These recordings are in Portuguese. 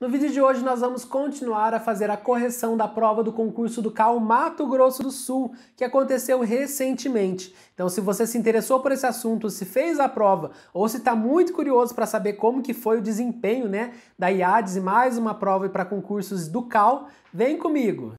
No vídeo de hoje nós vamos continuar a fazer a correção da prova do concurso do CAL Mato Grosso do Sul, que aconteceu recentemente. Então se você se interessou por esse assunto, se fez a prova ou se está muito curioso para saber como que foi o desempenho né, da IADES e mais uma prova para concursos do CAL, vem comigo!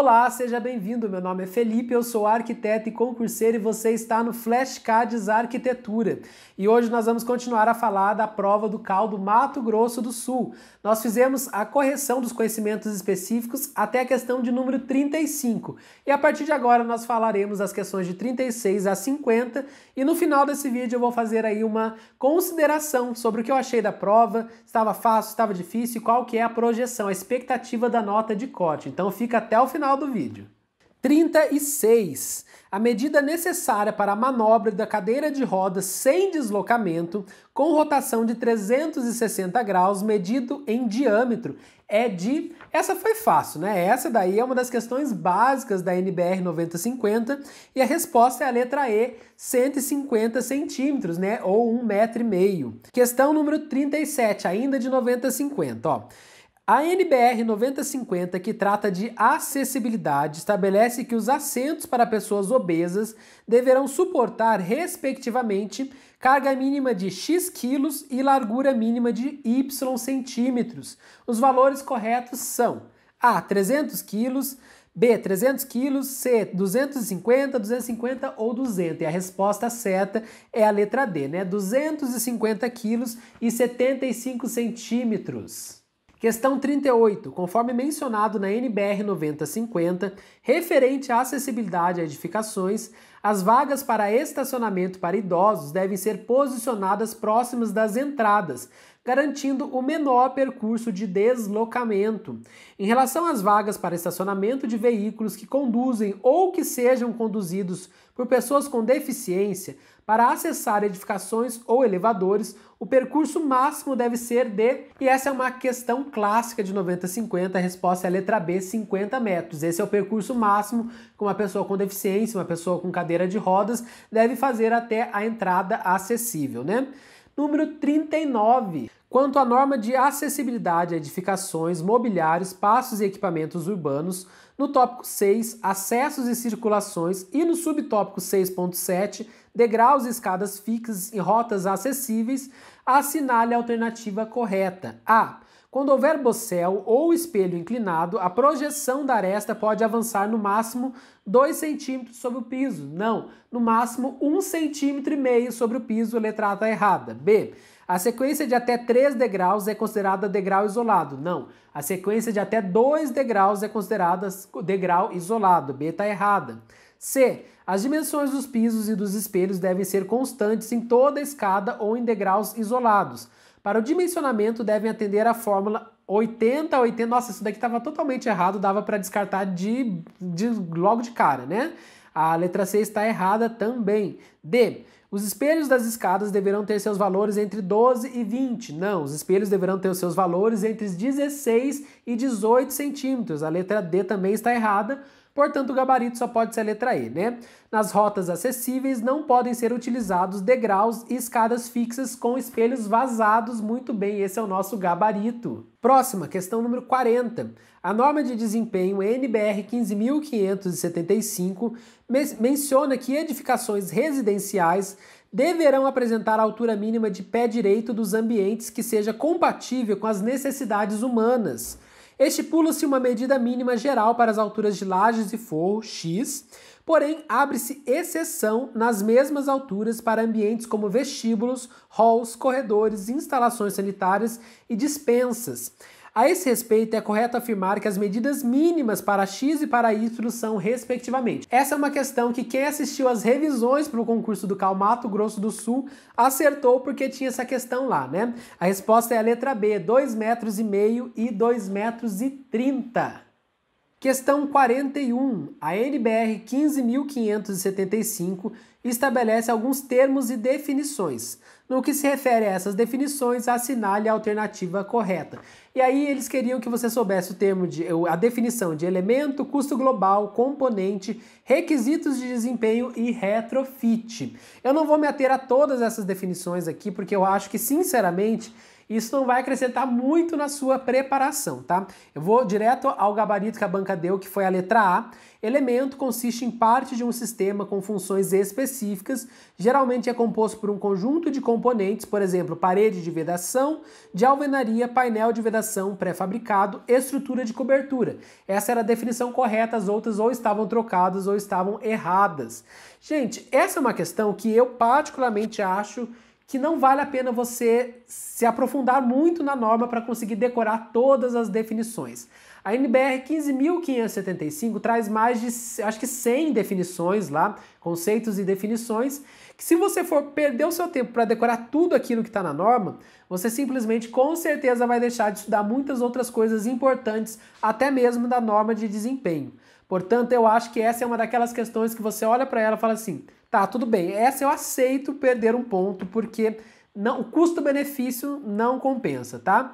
Olá, seja bem-vindo. Meu nome é Felipe, eu sou arquiteto e concurseiro e você está no Flashcards Arquitetura. E hoje nós vamos continuar a falar da prova do Caldo Mato Grosso do Sul. Nós fizemos a correção dos conhecimentos específicos até a questão de número 35. E a partir de agora nós falaremos das questões de 36 a 50 e no final desse vídeo eu vou fazer aí uma consideração sobre o que eu achei da prova, estava fácil, estava difícil qual que é a projeção, a expectativa da nota de corte. Então fica até o final final do vídeo. 36. A medida necessária para a manobra da cadeira de rodas sem deslocamento, com rotação de 360 graus, medido em diâmetro, é de. Essa foi fácil, né? Essa daí é uma das questões básicas da NBR 9050 e a resposta é a letra E, 150 centímetros, né? Ou um metro. E meio. Questão número 37, ainda de 9050, ó. A NBR 9050, que trata de acessibilidade, estabelece que os assentos para pessoas obesas deverão suportar, respectivamente, carga mínima de X quilos e largura mínima de Y centímetros. Os valores corretos são A 300 quilos, B 300 quilos, C 250, 250 ou 200. E a resposta certa é a letra D, né? 250 quilos e 75 centímetros. Questão 38. Conforme mencionado na NBR 9050, referente à acessibilidade a edificações, as vagas para estacionamento para idosos devem ser posicionadas próximas das entradas, garantindo o menor percurso de deslocamento. Em relação às vagas para estacionamento de veículos que conduzem ou que sejam conduzidos por pessoas com deficiência, para acessar edificações ou elevadores, o percurso máximo deve ser de. E essa é uma questão clássica de 90-50, a resposta é a letra B, 50 metros. Esse é o percurso máximo que uma pessoa com deficiência, uma pessoa com cadeira de rodas, deve fazer até a entrada acessível, né? número 39, quanto à norma de acessibilidade a edificações, mobiliários, espaços e equipamentos urbanos, no tópico 6, acessos e circulações, e no subtópico 6.7, degraus e escadas fixas e rotas acessíveis, assinale a alternativa correta. A. Quando houver bocel ou espelho inclinado, a projeção da aresta pode avançar no máximo 2 centímetros sobre o piso. Não, no máximo 1,5 centímetro e meio sobre o piso, letra A está errada. B. A sequência de até 3 degraus é considerada degrau isolado. Não. A sequência de até 2 degraus é considerada degrau isolado. B está errada. C. As dimensões dos pisos e dos espelhos devem ser constantes em toda escada ou em degraus isolados. Para o dimensionamento, devem atender a fórmula 80, 80. Nossa, isso daqui estava totalmente errado, dava para descartar de, de, logo de cara, né? A letra C está errada também. D. Os espelhos das escadas deverão ter seus valores entre 12 e 20. Não, os espelhos deverão ter os seus valores entre 16 e 18 centímetros. A letra D também está errada Portanto, o gabarito só pode ser a letra E, né? Nas rotas acessíveis não podem ser utilizados degraus e escadas fixas com espelhos vazados. Muito bem, esse é o nosso gabarito. Próxima, questão número 40. A norma de desempenho NBR 15.575 menciona que edificações residenciais deverão apresentar a altura mínima de pé direito dos ambientes que seja compatível com as necessidades humanas Estipula-se uma medida mínima geral para as alturas de lajes e forro X, porém abre-se exceção nas mesmas alturas para ambientes como vestíbulos, halls, corredores, instalações sanitárias e dispensas a esse respeito, é correto afirmar que as medidas mínimas para X e para Y são, respectivamente. Essa é uma questão que quem assistiu às revisões para o concurso do Cal Mato Grosso do Sul acertou porque tinha essa questão lá, né? A resposta é a letra B, 2,5 metros e meio e metros e 30. Questão 41. A NBR 15.575 estabelece alguns termos e definições. No que se refere a essas definições, assinale a alternativa correta. E aí eles queriam que você soubesse o termo de a definição de elemento, custo global, componente, requisitos de desempenho e retrofit. Eu não vou me ater a todas essas definições aqui porque eu acho que sinceramente isso não vai acrescentar muito na sua preparação, tá? Eu vou direto ao gabarito que a banca deu, que foi a letra A. Elemento consiste em parte de um sistema com funções específicas, geralmente é composto por um conjunto de componentes, por exemplo, parede de vedação, de alvenaria, painel de vedação pré-fabricado, estrutura de cobertura. Essa era a definição correta, as outras ou estavam trocadas ou estavam erradas. Gente, essa é uma questão que eu particularmente acho que não vale a pena você se aprofundar muito na norma para conseguir decorar todas as definições. A NBR 15.575 traz mais de, acho que 100 definições lá, conceitos e definições, que se você for perder o seu tempo para decorar tudo aquilo que está na norma, você simplesmente com certeza vai deixar de estudar muitas outras coisas importantes, até mesmo da norma de desempenho. Portanto, eu acho que essa é uma daquelas questões que você olha para ela e fala assim: Tá, tudo bem. Essa eu aceito perder um ponto, porque não, o custo-benefício não compensa, tá?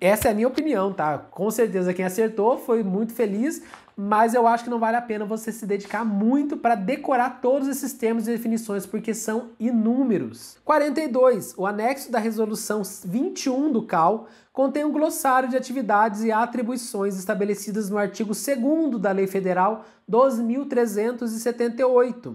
Essa é a minha opinião, tá? Com certeza quem acertou foi muito feliz, mas eu acho que não vale a pena você se dedicar muito para decorar todos esses termos e definições, porque são inúmeros. 42. O anexo da resolução 21 do CAL contém um glossário de atividades e atribuições estabelecidas no artigo 2 da Lei Federal 12.378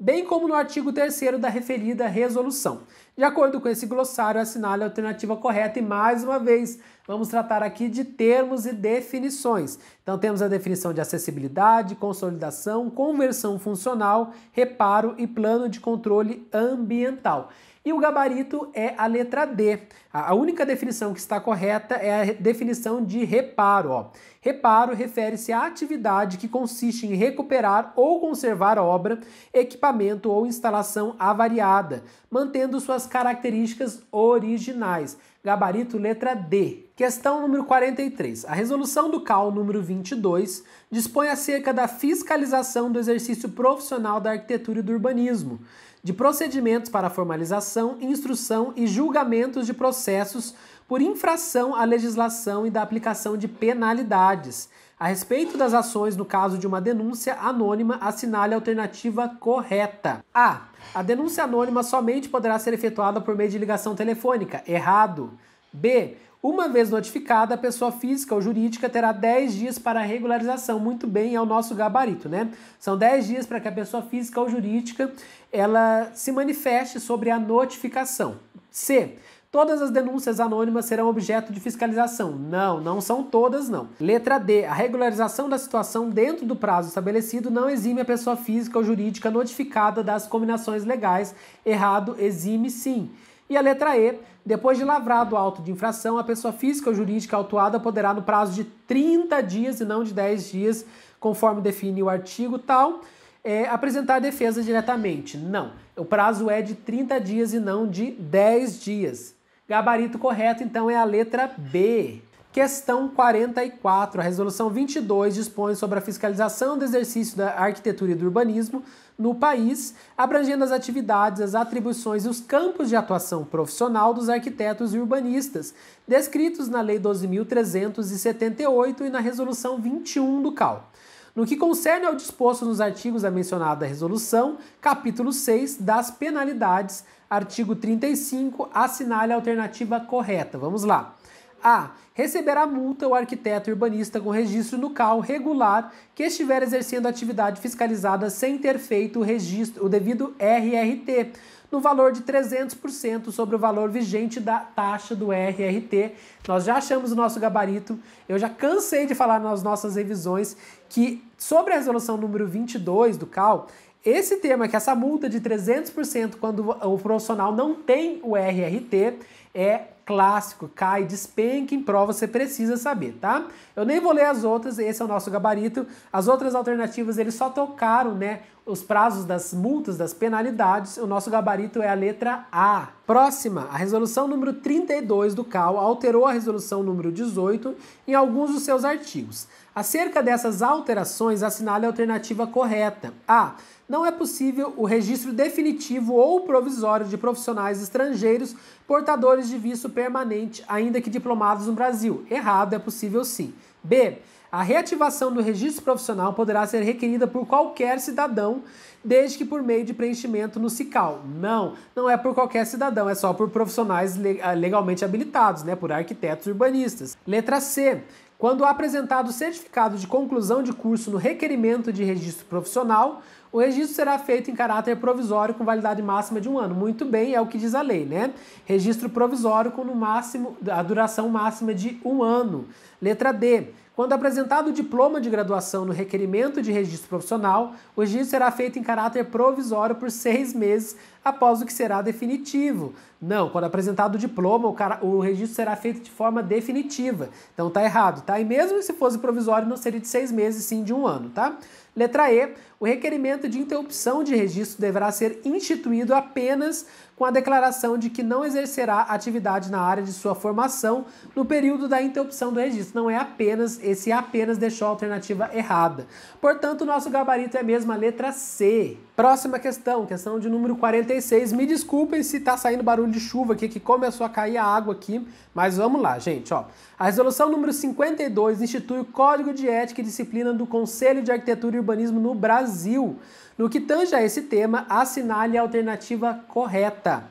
bem como no artigo 3 da referida resolução. De acordo com esse glossário, é assinale a alternativa correta e, mais uma vez, vamos tratar aqui de termos e definições. Então, temos a definição de acessibilidade, consolidação, conversão funcional, reparo e plano de controle ambiental. E o gabarito é a letra D. A única definição que está correta é a definição de reparo. Ó. Reparo refere-se à atividade que consiste em recuperar ou conservar obra, equipamento ou instalação avariada, mantendo suas características originais. Gabarito letra D. Questão número 43. A resolução do CAL número 22 dispõe acerca da fiscalização do exercício profissional da arquitetura e do urbanismo de procedimentos para formalização, instrução e julgamentos de processos por infração à legislação e da aplicação de penalidades. A respeito das ações no caso de uma denúncia anônima, assinale a alternativa correta. A. A denúncia anônima somente poderá ser efetuada por meio de ligação telefônica. Errado. B. Uma vez notificada, a pessoa física ou jurídica terá 10 dias para a regularização. Muito bem, é o nosso gabarito, né? São 10 dias para que a pessoa física ou jurídica ela se manifeste sobre a notificação. C. Todas as denúncias anônimas serão objeto de fiscalização. Não, não são todas, não. Letra D. A regularização da situação dentro do prazo estabelecido não exime a pessoa física ou jurídica notificada das combinações legais. Errado, exime sim. E a letra E, depois de lavrado o auto de infração, a pessoa física ou jurídica autuada poderá, no prazo de 30 dias e não de 10 dias, conforme define o artigo tal, é, apresentar defesa diretamente. Não. O prazo é de 30 dias e não de 10 dias. Gabarito correto, então, é a letra B. Questão 44. A resolução 22 dispõe sobre a fiscalização do exercício da arquitetura e do urbanismo no país, abrangendo as atividades, as atribuições e os campos de atuação profissional dos arquitetos e urbanistas, descritos na Lei 12.378 e na Resolução 21 do CAL. No que concerne ao disposto nos artigos da mencionada resolução, capítulo 6 das penalidades, artigo 35, assinale a alternativa correta. Vamos lá. A. Receberá multa o arquiteto urbanista com registro no CAL regular que estiver exercendo atividade fiscalizada sem ter feito o, registro, o devido RRT, no valor de 300% sobre o valor vigente da taxa do RRT. Nós já achamos o nosso gabarito, eu já cansei de falar nas nossas revisões que sobre a resolução número 22 do CAL, esse tema que essa multa de 300% quando o profissional não tem o RRT é clássico, cai, despenca em prova, você precisa saber, tá? Eu nem vou ler as outras, esse é o nosso gabarito. As outras alternativas eles só tocaram, né, os prazos das multas, das penalidades. O nosso gabarito é a letra A. Próxima, a resolução número 32 do CAL alterou a resolução número 18 em alguns dos seus artigos. Acerca dessas alterações, assinale a alternativa correta. A não é possível o registro definitivo ou provisório de profissionais estrangeiros portadores de visto permanente, ainda que diplomados no Brasil. Errado, é possível sim. B. A reativação do registro profissional poderá ser requerida por qualquer cidadão, desde que por meio de preenchimento no CICAL. Não, não é por qualquer cidadão, é só por profissionais ah, legalmente habilitados, né, por arquitetos urbanistas. Letra C. Quando apresentado o certificado de conclusão de curso no requerimento de registro profissional, o registro será feito em caráter provisório com validade máxima de um ano. Muito bem, é o que diz a lei, né? Registro provisório com no máximo a duração máxima de um ano. Letra D. Quando apresentado o diploma de graduação no requerimento de registro profissional, o registro será feito em caráter provisório por seis meses após o que será definitivo. Não, quando apresentado o diploma, o, cara, o registro será feito de forma definitiva. Então tá errado, tá? E mesmo se fosse provisório, não seria de seis meses, sim de um ano, tá? Letra E, o requerimento de interrupção de registro deverá ser instituído apenas com a declaração de que não exercerá atividade na área de sua formação no período da interrupção do registro. Não é apenas, esse é apenas deixou a alternativa errada. Portanto, o nosso gabarito é mesmo a letra C. Próxima questão, questão de número 46. Me desculpem se tá saindo barulho de chuva aqui, que começou a cair a água aqui, mas vamos lá, gente, ó. A resolução número 52 institui o Código de Ética e Disciplina do Conselho de Arquitetura e Urbanismo no Brasil. No que tange a esse tema, assinale a alternativa correta.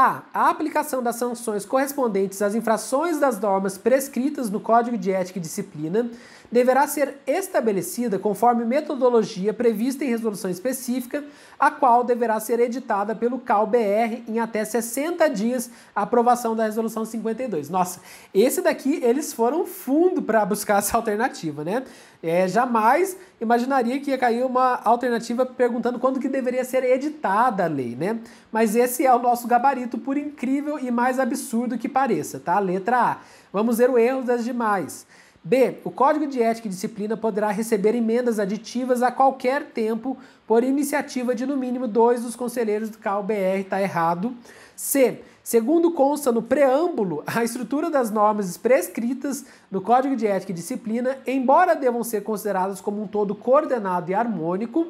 A. A aplicação das sanções correspondentes às infrações das normas prescritas no Código de Ética e Disciplina deverá ser estabelecida conforme metodologia prevista em resolução específica, a qual deverá ser editada pelo CalBR em até 60 dias a aprovação da resolução 52. Nossa, esse daqui eles foram fundo para buscar essa alternativa, né? É, jamais imaginaria que ia cair uma alternativa perguntando quando que deveria ser editada a lei, né? Mas esse é o nosso gabarito, por incrível e mais absurdo que pareça, tá? Letra A. Vamos ver o erro das demais. B. O Código de Ética e Disciplina poderá receber emendas aditivas a qualquer tempo por iniciativa de no mínimo dois dos conselheiros do KBR. tá errado. C. Segundo consta no preâmbulo, a estrutura das normas prescritas no Código de Ética e Disciplina, embora devam ser consideradas como um todo coordenado e harmônico,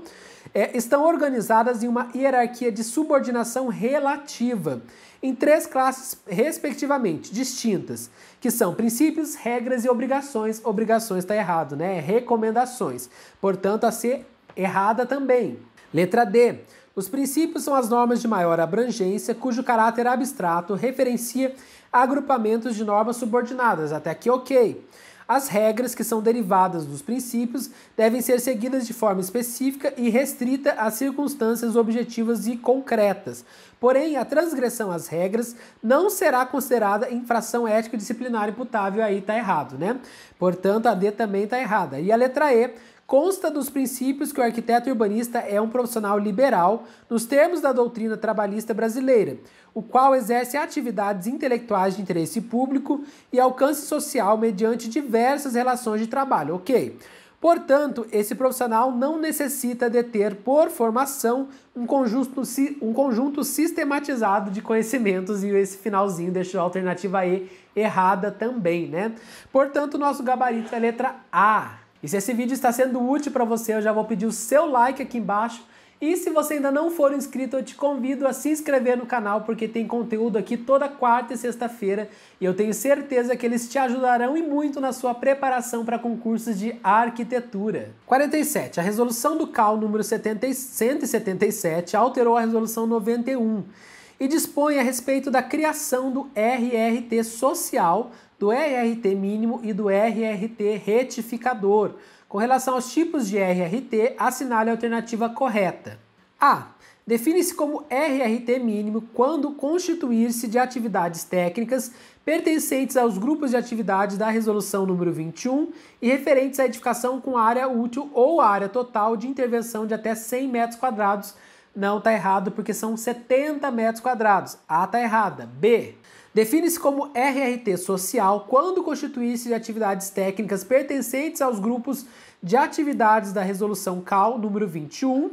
é, estão organizadas em uma hierarquia de subordinação relativa, em três classes, respectivamente, distintas, que são princípios, regras e obrigações. Obrigações está errado, né? É recomendações. Portanto, a ser errada também. Letra D. Os princípios são as normas de maior abrangência, cujo caráter abstrato referencia agrupamentos de normas subordinadas, até que ok. As regras que são derivadas dos princípios devem ser seguidas de forma específica e restrita a circunstâncias objetivas e concretas. Porém, a transgressão às regras não será considerada infração ética disciplinar imputável, aí tá errado, né? Portanto, a D também tá errada. E a letra E consta dos princípios que o arquiteto urbanista é um profissional liberal nos termos da doutrina trabalhista brasileira, o qual exerce atividades intelectuais de interesse público e alcance social mediante diversas relações de trabalho. Ok. Portanto, esse profissional não necessita de ter, por formação, um conjunto, um conjunto sistematizado de conhecimentos, e esse finalzinho deixou a alternativa E errada também, né? Portanto, nosso gabarito é a letra A. E se esse vídeo está sendo útil para você, eu já vou pedir o seu like aqui embaixo. E se você ainda não for inscrito, eu te convido a se inscrever no canal, porque tem conteúdo aqui toda quarta e sexta-feira. E eu tenho certeza que eles te ajudarão e muito na sua preparação para concursos de arquitetura. 47. A resolução do CAL número 70, 177 alterou a resolução 91 e dispõe a respeito da criação do RRT social do RRT mínimo e do RRT retificador. Com relação aos tipos de RRT, assinale a alternativa correta. A. Define-se como RRT mínimo quando constituir-se de atividades técnicas pertencentes aos grupos de atividades da Resolução número 21 e referentes à edificação com área útil ou área total de intervenção de até 100 metros quadrados. Não está errado porque são 70 metros quadrados. A está errada. B. Define-se como RRT social quando constituir-se de atividades técnicas pertencentes aos grupos de atividades da Resolução CAL número 21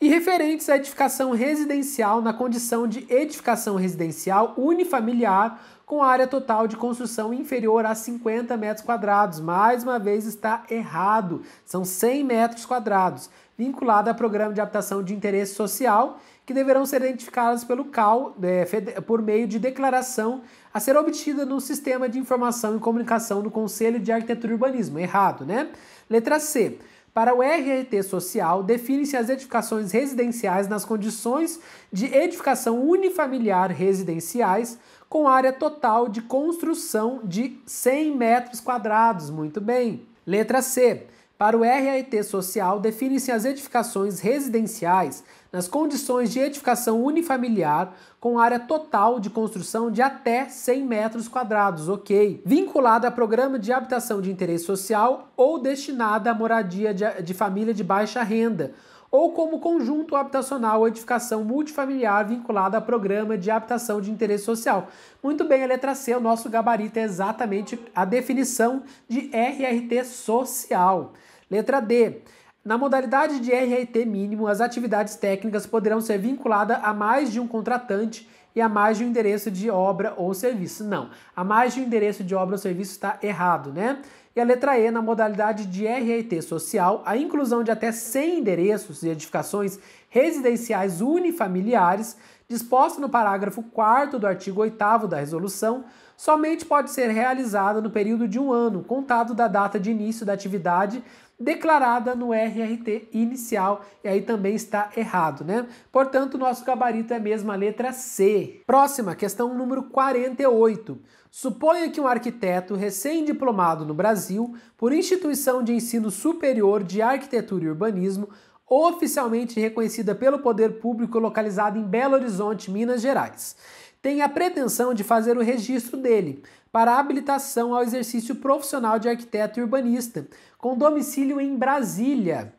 e referentes à edificação residencial na condição de edificação residencial unifamiliar com área total de construção inferior a 50 metros quadrados. Mais uma vez está errado, são 100 metros quadrados, vinculada a programa de habitação de interesse social que deverão ser identificadas pelo CAL é, né, por meio de declaração a ser obtida no Sistema de Informação e Comunicação do Conselho de Arquitetura e Urbanismo. Errado, né? Letra C. Para o RRT social, definem-se as edificações residenciais nas condições de edificação unifamiliar residenciais, com área total de construção de 100 metros quadrados. Muito bem. Letra C. Para o RAT social, definem-se as edificações residenciais nas condições de edificação unifamiliar, com área total de construção de até 100 metros quadrados, ok? Vinculada a programa de habitação de interesse social ou destinada à moradia de família de baixa renda ou como conjunto habitacional ou edificação multifamiliar vinculada a programa de habitação de interesse social. Muito bem, a letra C, o nosso gabarito é exatamente a definição de RRT social. Letra D. Na modalidade de RRT mínimo, as atividades técnicas poderão ser vinculadas a mais de um contratante e a mais de um endereço de obra ou serviço. Não, a mais de um endereço de obra ou serviço está errado, né? E a letra E, na modalidade de RET social, a inclusão de até 100 endereços e edificações residenciais unifamiliares, disposta no parágrafo 4 do artigo 8 da resolução, somente pode ser realizada no período de um ano, contado da data de início da atividade declarada no RRT inicial, e aí também está errado, né? Portanto, nosso gabarito é mesmo a letra C. Próxima, questão número 48. Suponha que um arquiteto recém-diplomado no Brasil, por instituição de ensino superior de arquitetura e urbanismo, oficialmente reconhecida pelo poder público localizada em Belo Horizonte, Minas Gerais tem a pretensão de fazer o registro dele para habilitação ao exercício profissional de arquiteto e urbanista, com domicílio em Brasília.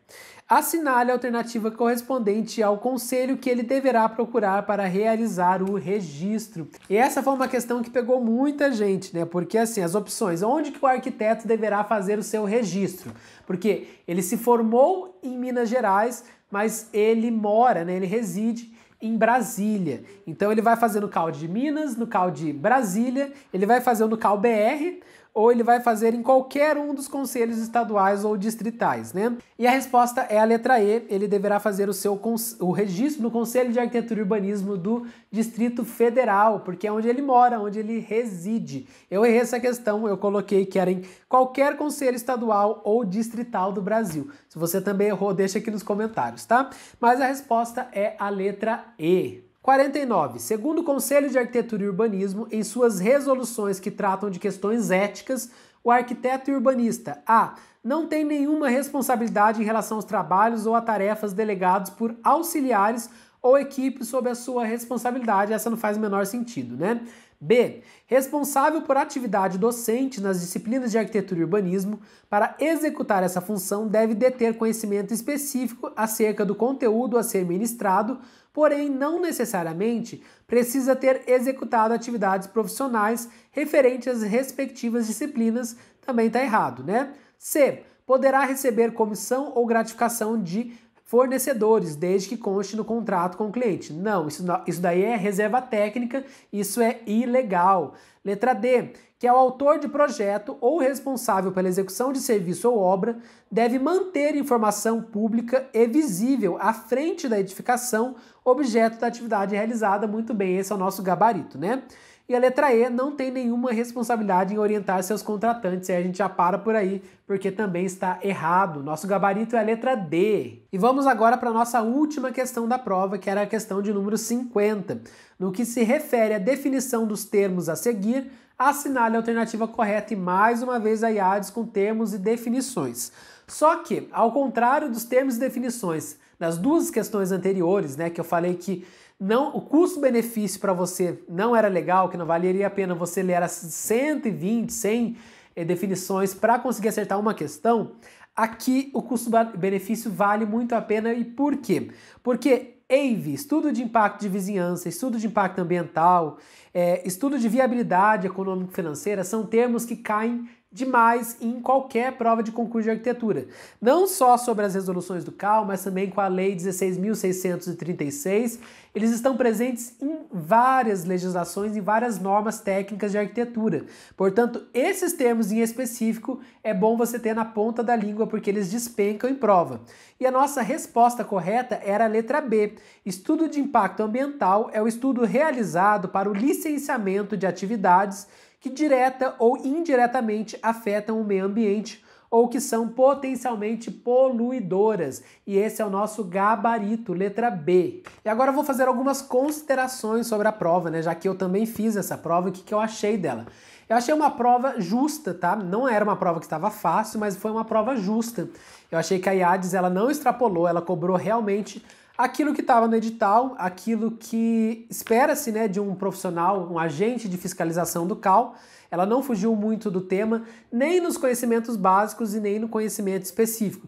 Assinale a alternativa correspondente ao conselho que ele deverá procurar para realizar o registro. E essa foi uma questão que pegou muita gente, né? Porque assim, as opções, onde que o arquiteto deverá fazer o seu registro? Porque ele se formou em Minas Gerais, mas ele mora, né? Ele reside em Brasília. Então ele vai fazer no CAL de Minas, no CAL de Brasília, ele vai fazer no CAL BR, ou ele vai fazer em qualquer um dos conselhos estaduais ou distritais, né? E a resposta é a letra E, ele deverá fazer o seu o registro no Conselho de Arquitetura e Urbanismo do Distrito Federal, porque é onde ele mora, onde ele reside. Eu errei essa questão, eu coloquei que era em qualquer conselho estadual ou distrital do Brasil. Se você também errou, deixa aqui nos comentários, tá? Mas a resposta é a letra E. 49. Segundo o Conselho de Arquitetura e Urbanismo, em suas resoluções que tratam de questões éticas, o arquiteto e urbanista A. Não tem nenhuma responsabilidade em relação aos trabalhos ou a tarefas delegados por auxiliares ou equipe sob a sua responsabilidade. Essa não faz o menor sentido, né? B. Responsável por atividade docente nas disciplinas de arquitetura e urbanismo, para executar essa função deve deter conhecimento específico acerca do conteúdo a ser ministrado, porém não necessariamente precisa ter executado atividades profissionais referentes às respectivas disciplinas, também está errado, né? C. Poderá receber comissão ou gratificação de fornecedores, desde que conste no contrato com o cliente. Não, isso, isso daí é reserva técnica, isso é ilegal. Letra D, que é o autor de projeto ou responsável pela execução de serviço ou obra, deve manter informação pública e visível à frente da edificação, objeto da atividade realizada. Muito bem, esse é o nosso gabarito, né? E a letra E não tem nenhuma responsabilidade em orientar seus contratantes. E a gente já para por aí, porque também está errado. Nosso gabarito é a letra D. E vamos agora para a nossa última questão da prova, que era a questão de número 50. No que se refere à definição dos termos a seguir, assinale a alternativa correta e mais uma vez a IADES com termos e definições. Só que, ao contrário dos termos e definições nas duas questões anteriores, né, que eu falei que não o custo-benefício para você não era legal, que não valeria a pena você ler as 120, 100 eh, definições para conseguir acertar uma questão, aqui o custo-benefício vale muito a pena e por quê? Porque EIV, estudo de impacto de vizinhança, estudo de impacto ambiental, é, estudo de viabilidade econômico-financeira, são termos que caem demais em qualquer prova de concurso de arquitetura. Não só sobre as resoluções do CAL, mas também com a Lei 16.636. Eles estão presentes em várias legislações e várias normas técnicas de arquitetura. Portanto, esses termos em específico é bom você ter na ponta da língua porque eles despencam em prova. E a nossa resposta correta era a letra B. Estudo de impacto ambiental é o estudo realizado para o licenciamento de atividades que direta ou indiretamente afetam o meio ambiente ou que são potencialmente poluidoras. E esse é o nosso gabarito, letra B. E agora eu vou fazer algumas considerações sobre a prova, né? Já que eu também fiz essa prova, o que, que eu achei dela? Eu achei uma prova justa, tá? Não era uma prova que estava fácil, mas foi uma prova justa. Eu achei que a IADES ela não extrapolou, ela cobrou realmente aquilo que estava no edital, aquilo que espera-se né, de um profissional, um agente de fiscalização do CAL. Ela não fugiu muito do tema, nem nos conhecimentos básicos e nem no conhecimento específico.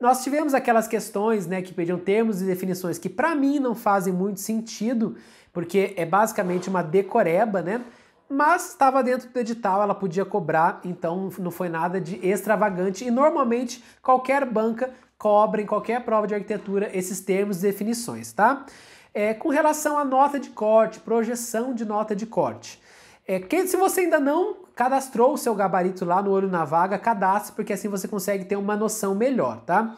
Nós tivemos aquelas questões né, que pediam termos e definições que, para mim, não fazem muito sentido, porque é basicamente uma decoreba, né? Mas estava dentro do edital, ela podia cobrar, então não foi nada de extravagante. E normalmente qualquer banca cobrem qualquer prova de arquitetura esses termos e definições, tá? É, com relação à nota de corte, projeção de nota de corte. É, que, se você ainda não cadastrou o seu gabarito lá no Olho na Vaga, cadastre, porque assim você consegue ter uma noção melhor, tá?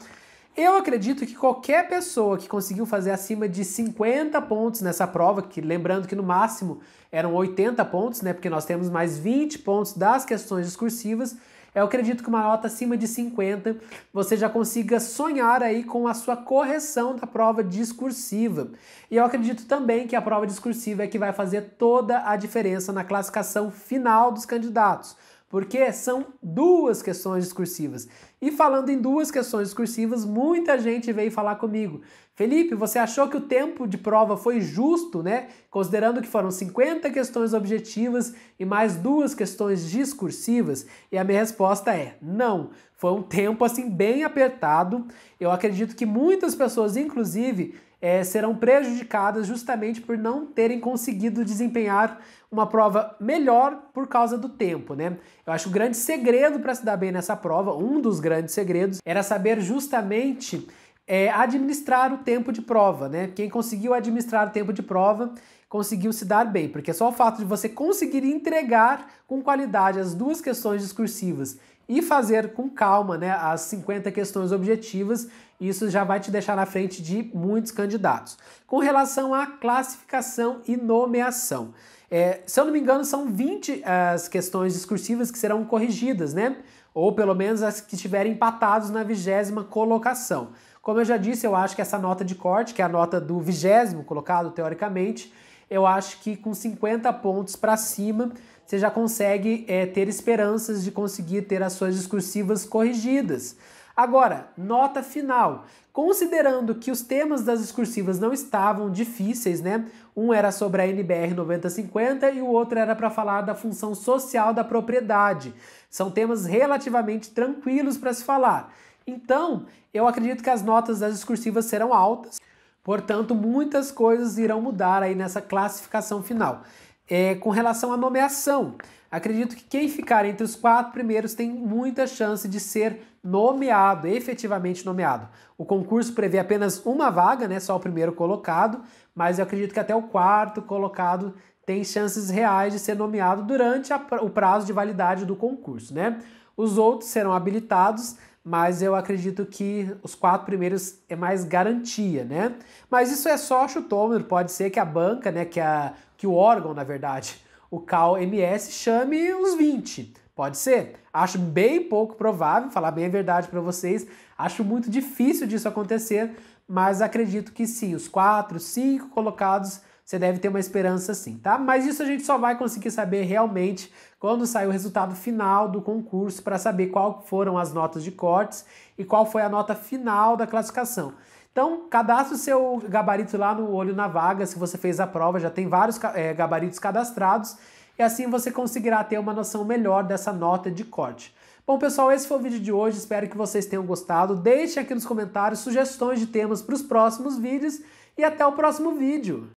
Eu acredito que qualquer pessoa que conseguiu fazer acima de 50 pontos nessa prova, que lembrando que no máximo eram 80 pontos, né? Porque nós temos mais 20 pontos das questões discursivas, eu acredito que uma nota acima de 50 você já consiga sonhar aí com a sua correção da prova discursiva. E eu acredito também que a prova discursiva é que vai fazer toda a diferença na classificação final dos candidatos porque são duas questões discursivas. E falando em duas questões discursivas, muita gente veio falar comigo. Felipe, você achou que o tempo de prova foi justo, né? Considerando que foram 50 questões objetivas e mais duas questões discursivas? E a minha resposta é: não. Foi um tempo assim bem apertado. Eu acredito que muitas pessoas, inclusive, é, serão prejudicadas justamente por não terem conseguido desempenhar uma prova melhor por causa do tempo, né? Eu acho o grande segredo para se dar bem nessa prova, um dos grandes segredos, era saber justamente é, administrar o tempo de prova, né? Quem conseguiu administrar o tempo de prova conseguiu se dar bem, porque é só o fato de você conseguir entregar com qualidade as duas questões discursivas e fazer com calma né, as 50 questões objetivas. Isso já vai te deixar na frente de muitos candidatos. Com relação à classificação e nomeação, é, se eu não me engano, são 20 eh, as questões discursivas que serão corrigidas, né? Ou pelo menos as que estiverem empatados na vigésima colocação. Como eu já disse, eu acho que essa nota de corte, que é a nota do vigésimo colocado teoricamente, eu acho que com 50 pontos para cima você já consegue é, ter esperanças de conseguir ter as suas discursivas corrigidas. Agora, nota final. Considerando que os temas das discursivas não estavam difíceis, né? Um era sobre a NBR 9050 e o outro era para falar da função social da propriedade. São temas relativamente tranquilos para se falar. Então, eu acredito que as notas das discursivas serão altas. Portanto, muitas coisas irão mudar aí nessa classificação final é, com relação à nomeação. Acredito que quem ficar entre os quatro primeiros tem muita chance de ser nomeado, efetivamente nomeado. O concurso prevê apenas uma vaga, né, só o primeiro colocado, mas eu acredito que até o quarto colocado tem chances reais de ser nomeado durante a, o prazo de validade do concurso, né? Os outros serão habilitados mas eu acredito que os quatro primeiros é mais garantia, né? Mas isso é só chutômetro, pode ser que a banca, né, que, a, que o órgão, na verdade, o CalMS, chame os 20. Pode ser? Acho bem pouco provável, falar bem a verdade para vocês, acho muito difícil disso acontecer, mas acredito que sim, os quatro, cinco colocados você deve ter uma esperança sim, tá? Mas isso a gente só vai conseguir saber realmente quando sair o resultado final do concurso para saber qual foram as notas de cortes e qual foi a nota final da classificação. Então, cadastre o seu gabarito lá no Olho na Vaga, se você fez a prova, já tem vários é, gabaritos cadastrados, e assim você conseguirá ter uma noção melhor dessa nota de corte. Bom, pessoal, esse foi o vídeo de hoje. Espero que vocês tenham gostado. Deixe aqui nos comentários sugestões de temas para os próximos vídeos e até o próximo vídeo.